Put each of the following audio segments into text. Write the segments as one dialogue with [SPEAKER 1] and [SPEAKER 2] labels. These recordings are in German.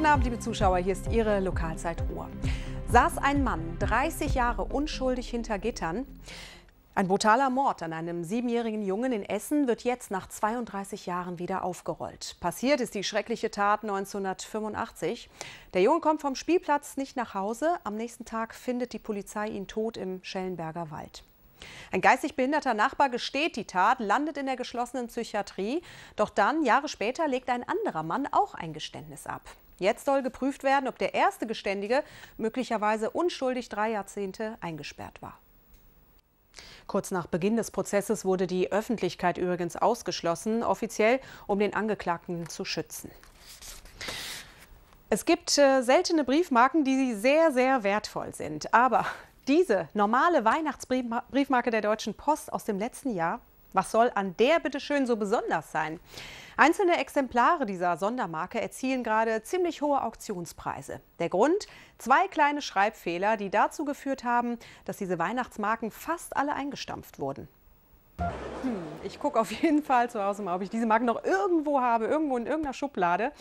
[SPEAKER 1] Guten Abend, liebe Zuschauer. Hier ist Ihre Lokalzeit Ruhr. Saß ein Mann 30 Jahre unschuldig hinter Gittern. Ein brutaler Mord an einem siebenjährigen Jungen in Essen wird jetzt nach 32 Jahren wieder aufgerollt. Passiert ist die schreckliche Tat 1985. Der Junge kommt vom Spielplatz nicht nach Hause. Am nächsten Tag findet die Polizei ihn tot im Schellenberger Wald. Ein geistig behinderter Nachbar gesteht die Tat, landet in der geschlossenen Psychiatrie. Doch dann, Jahre später, legt ein anderer Mann auch ein Geständnis ab. Jetzt soll geprüft werden, ob der erste Geständige möglicherweise unschuldig drei Jahrzehnte eingesperrt war. Kurz nach Beginn des Prozesses wurde die Öffentlichkeit übrigens ausgeschlossen, offiziell, um den Angeklagten zu schützen. Es gibt äh, seltene Briefmarken, die sehr, sehr wertvoll sind. Aber diese normale Weihnachtsbriefmarke der Deutschen Post aus dem letzten Jahr, was soll an der bitte schön so besonders sein? Einzelne Exemplare dieser Sondermarke erzielen gerade ziemlich hohe Auktionspreise. Der Grund? Zwei kleine Schreibfehler, die dazu geführt haben, dass diese Weihnachtsmarken fast alle eingestampft wurden. Hm ich gucke auf jeden Fall zu Hause mal, ob ich diese Marke noch irgendwo habe, irgendwo in irgendeiner Schublade.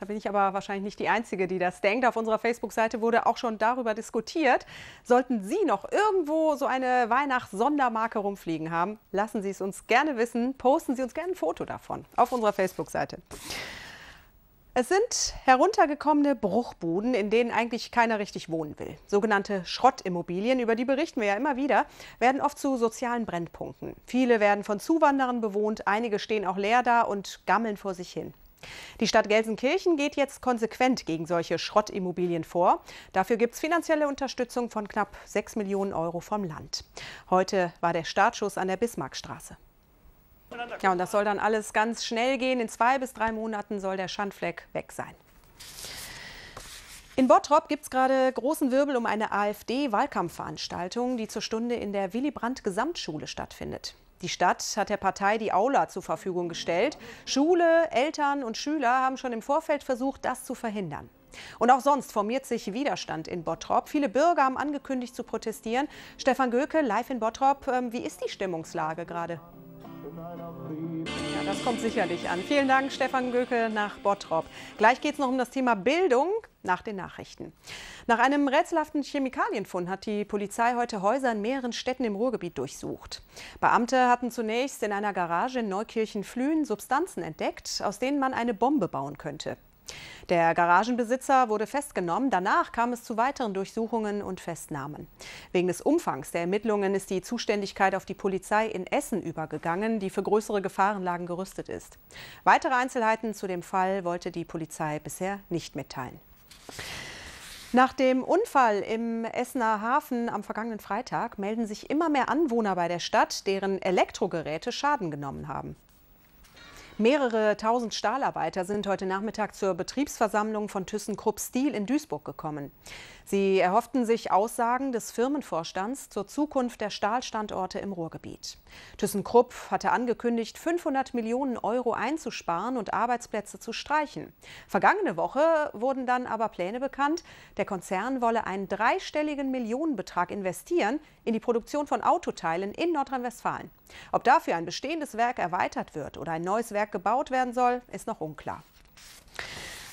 [SPEAKER 1] Da bin ich aber wahrscheinlich nicht die Einzige, die das denkt. Auf unserer Facebook-Seite wurde auch schon darüber diskutiert. Sollten Sie noch irgendwo so eine Weihnachts-Sondermarke rumfliegen haben, lassen Sie es uns gerne wissen. Posten Sie uns gerne ein Foto davon auf unserer Facebook-Seite. Es sind heruntergekommene Bruchbuden, in denen eigentlich keiner richtig wohnen will. Sogenannte Schrottimmobilien, über die berichten wir ja immer wieder, werden oft zu sozialen Brennpunkten. Viele werden von Zuwanderern bewohnt, einige stehen auch leer da und gammeln vor sich hin. Die Stadt Gelsenkirchen geht jetzt konsequent gegen solche Schrottimmobilien vor. Dafür gibt es finanzielle Unterstützung von knapp 6 Millionen Euro vom Land. Heute war der Startschuss an der Bismarckstraße. Ja, und das soll dann alles ganz schnell gehen. In zwei bis drei Monaten soll der Schandfleck weg sein. In Bottrop gibt es gerade großen Wirbel um eine AfD-Wahlkampfveranstaltung, die zur Stunde in der Willy Brandt-Gesamtschule stattfindet. Die Stadt hat der Partei die Aula zur Verfügung gestellt. Schule, Eltern und Schüler haben schon im Vorfeld versucht, das zu verhindern. Und auch sonst formiert sich Widerstand in Bottrop. Viele Bürger haben angekündigt zu protestieren. Stefan Göke, live in Bottrop. Ähm, wie ist die Stimmungslage gerade? Ja, das kommt sicherlich an. Vielen Dank, Stefan Göke nach Bottrop. Gleich geht es noch um das Thema Bildung nach den Nachrichten. Nach einem rätselhaften Chemikalienfund hat die Polizei heute Häuser in mehreren Städten im Ruhrgebiet durchsucht. Beamte hatten zunächst in einer Garage in Neukirchen-Flühen Substanzen entdeckt, aus denen man eine Bombe bauen könnte. Der Garagenbesitzer wurde festgenommen. Danach kam es zu weiteren Durchsuchungen und Festnahmen. Wegen des Umfangs der Ermittlungen ist die Zuständigkeit auf die Polizei in Essen übergegangen, die für größere Gefahrenlagen gerüstet ist. Weitere Einzelheiten zu dem Fall wollte die Polizei bisher nicht mitteilen. Nach dem Unfall im Essener Hafen am vergangenen Freitag melden sich immer mehr Anwohner bei der Stadt, deren Elektrogeräte Schaden genommen haben. Mehrere tausend Stahlarbeiter sind heute Nachmittag zur Betriebsversammlung von ThyssenKrupp Steel in Duisburg gekommen. Sie erhofften sich Aussagen des Firmenvorstands zur Zukunft der Stahlstandorte im Ruhrgebiet. ThyssenKrupp hatte angekündigt, 500 Millionen Euro einzusparen und Arbeitsplätze zu streichen. Vergangene Woche wurden dann aber Pläne bekannt, der Konzern wolle einen dreistelligen Millionenbetrag investieren in die Produktion von Autoteilen in Nordrhein-Westfalen. Ob dafür ein bestehendes Werk erweitert wird oder ein neues Werk gebaut werden soll, ist noch unklar.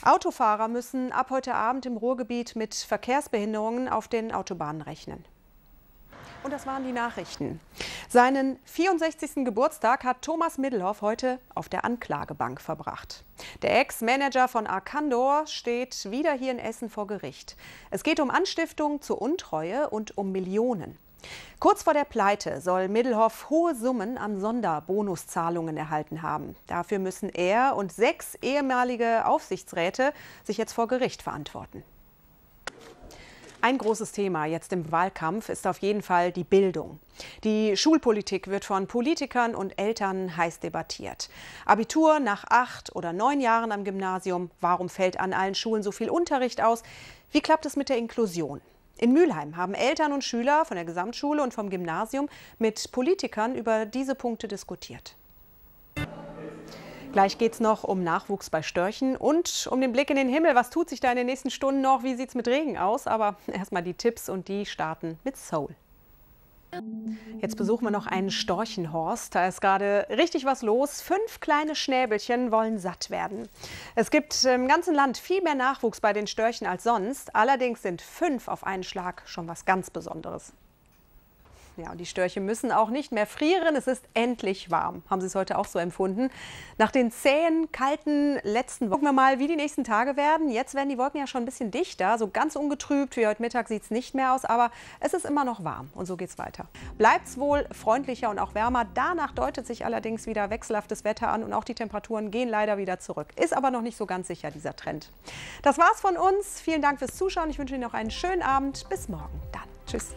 [SPEAKER 1] Autofahrer müssen ab heute Abend im Ruhrgebiet mit Verkehrsbehinderungen auf den Autobahnen rechnen. Und das waren die Nachrichten. Seinen 64. Geburtstag hat Thomas Middelhoff heute auf der Anklagebank verbracht. Der Ex-Manager von Arkandor steht wieder hier in Essen vor Gericht. Es geht um Anstiftung zur Untreue und um Millionen. Kurz vor der Pleite soll Middelhoff hohe Summen an Sonderbonuszahlungen erhalten haben. Dafür müssen er und sechs ehemalige Aufsichtsräte sich jetzt vor Gericht verantworten. Ein großes Thema jetzt im Wahlkampf ist auf jeden Fall die Bildung. Die Schulpolitik wird von Politikern und Eltern heiß debattiert. Abitur nach acht oder neun Jahren am Gymnasium. Warum fällt an allen Schulen so viel Unterricht aus? Wie klappt es mit der Inklusion? In Mülheim haben Eltern und Schüler von der Gesamtschule und vom Gymnasium mit Politikern über diese Punkte diskutiert. Gleich geht es noch um Nachwuchs bei Störchen und um den Blick in den Himmel. Was tut sich da in den nächsten Stunden noch? Wie sieht es mit Regen aus? Aber erstmal die Tipps und die starten mit Soul. Jetzt besuchen wir noch einen Storchenhorst. Da ist gerade richtig was los. Fünf kleine Schnäbelchen wollen satt werden. Es gibt im ganzen Land viel mehr Nachwuchs bei den Störchen als sonst. Allerdings sind fünf auf einen Schlag schon was ganz Besonderes. Ja, und die Störche müssen auch nicht mehr frieren. Es ist endlich warm. Haben Sie es heute auch so empfunden? Nach den zähen, kalten letzten Wochen, gucken wir mal, wie die nächsten Tage werden. Jetzt werden die Wolken ja schon ein bisschen dichter. So ganz ungetrübt wie heute Mittag sieht es nicht mehr aus, aber es ist immer noch warm. Und so geht es weiter. Bleibt es wohl freundlicher und auch wärmer. Danach deutet sich allerdings wieder wechselhaftes Wetter an und auch die Temperaturen gehen leider wieder zurück. Ist aber noch nicht so ganz sicher, dieser Trend. Das war's von uns. Vielen Dank fürs Zuschauen. Ich wünsche Ihnen noch einen schönen Abend. Bis morgen. Dann. Tschüss.